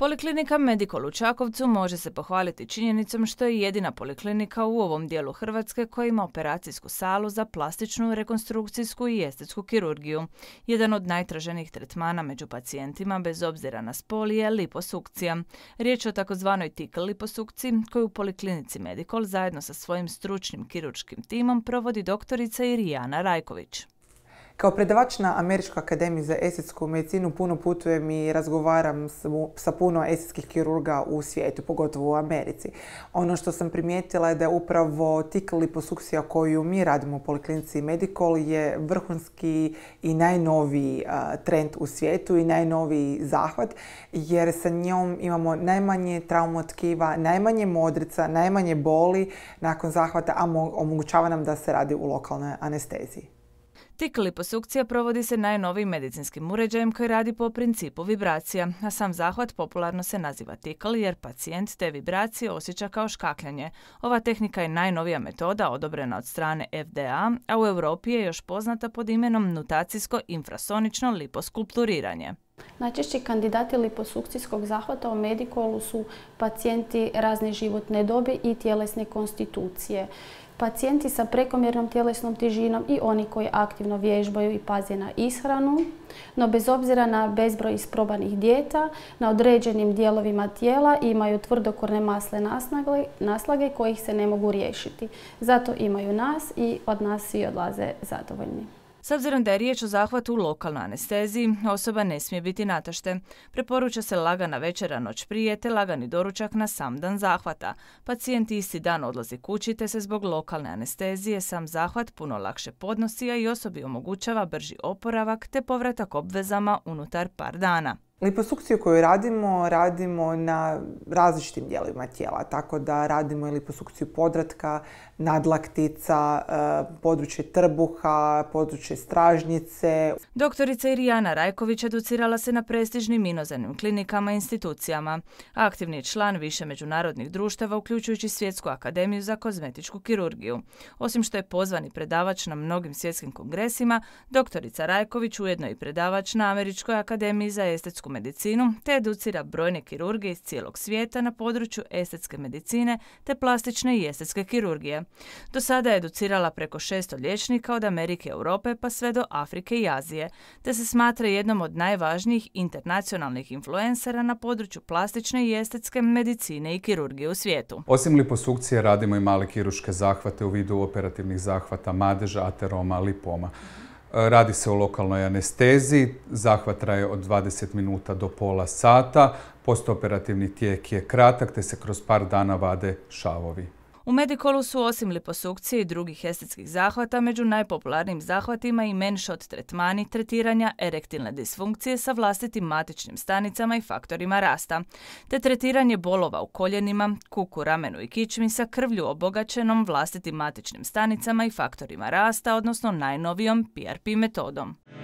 Poliklinika Medikol u Čakovcu može se pohvaliti činjenicom što je jedina poliklinika u ovom dijelu Hrvatske koja ima operacijsku salu za plastičnu, rekonstrukcijsku i estetsku kirurgiju. Jedan od najtraženijih tretmana među pacijentima bez obzira na spol je liposukcija. Riječ je o takozvanoj tikl liposukciji koju u poliklinici Medikol zajedno sa svojim stručnim kirurškim timom provodi doktorica Irijana Rajković. Kao predavač na Američkoj akademiji za estetsku medicinu puno putujem i razgovaram sa puno estetskih kirurga u svijetu, pogotovo u Americi. Ono što sam primijetila je da je upravo tikl liposuksija koju mi radimo u Poliklinici Medical je vrhunski i najnoviji trend u svijetu i najnoviji zahvat jer sa njom imamo najmanje traumotkiva, najmanje modrica, najmanje boli nakon zahvata, a omogućava nam da se radi u lokalnoj anesteziji. Tik liposukcija provodi se najnovim medicinskim uređajem koji radi po principu vibracija, a sam zahvat popularno se naziva tikl jer pacijent te vibracije osjeća kao škakljanje. Ova tehnika je najnovija metoda odobrena od strane FDA, a u Europi je još poznata pod imenom nutacijsko-infrasonično liposkulpturiranje. Najčešći kandidati liposukcijskog zahvata u medikolu su pacijenti razne životne dobi i tjelesne konstitucije pacijenti sa prekomjernom tjelesnom težinom i oni koji aktivno vježbaju i paze na ishranu, no bez obzira na bezbroj isprobanih dijeta, na određenim dijelovima tijela imaju tvrdokorne masle naslage kojih se ne mogu riješiti. Zato imaju nas i od nas svi odlaze zadovoljni. S obzirom da je riječ o zahvatu u lokalnoj anesteziji, osoba ne smije biti natašte. Preporuča se lagana večera noć prije te lagani doručak na sam dan zahvata. Pacijent isti dan odlazi kući te se zbog lokalne anestezije sam zahvat puno lakše podnosi, a i osobi omogućava brži oporavak te povratak obvezama unutar par dana. Liposukciju koju radimo, radimo na različitim dijelovima tijela, tako da radimo i liposukciju podratka, nadlaktica, e, područje trbuha, područje stražnjice. Doktorica Irijana Rajković educirala se na prestižnim inozemnim klinikama i institucijama. Aktivni je član više međunarodnih društava, uključujući Svjetsku akademiju za kozmetičku kirurgiju. Osim što je pozvani predavač na mnogim svjetskim kongresima, doktorica Rajković ujedno i predavač na Američkoj akademiji za estetsku medicinu te educira brojne kirurge iz cijelog svijeta na području estetske medicine te plastične i estetske kirurgije. Do sada je educirala preko 600 liječnika od Amerike Europe pa sve do Afrike i Azije, te se smatra jednom od najvažnijih internacionalnih influencera na području plastične i estetske medicine i kirurgije u svijetu. Osim liposukcije radimo i male kiruške zahvate u vidu operativnih zahvata madeža, ateroma, lipoma. Radi se o lokalnoj anesteziji, zahvat traje od 20 minuta do pola sata, postoperativni tijek je kratak te se kroz par dana vade šavovi. U medikolu su osim liposukcije i drugih estetskih zahvata među najpopularnijim zahvatima i menšot tretmani tretiranja erektilne disfunkcije sa vlastitim matičnim stanicama i faktorima rasta, te tretiranje bolova u koljenima, kuku, ramenu i kičmi sa krvlju obogaćenom vlastitim matičnim stanicama i faktorima rasta, odnosno najnovijom PRP metodom.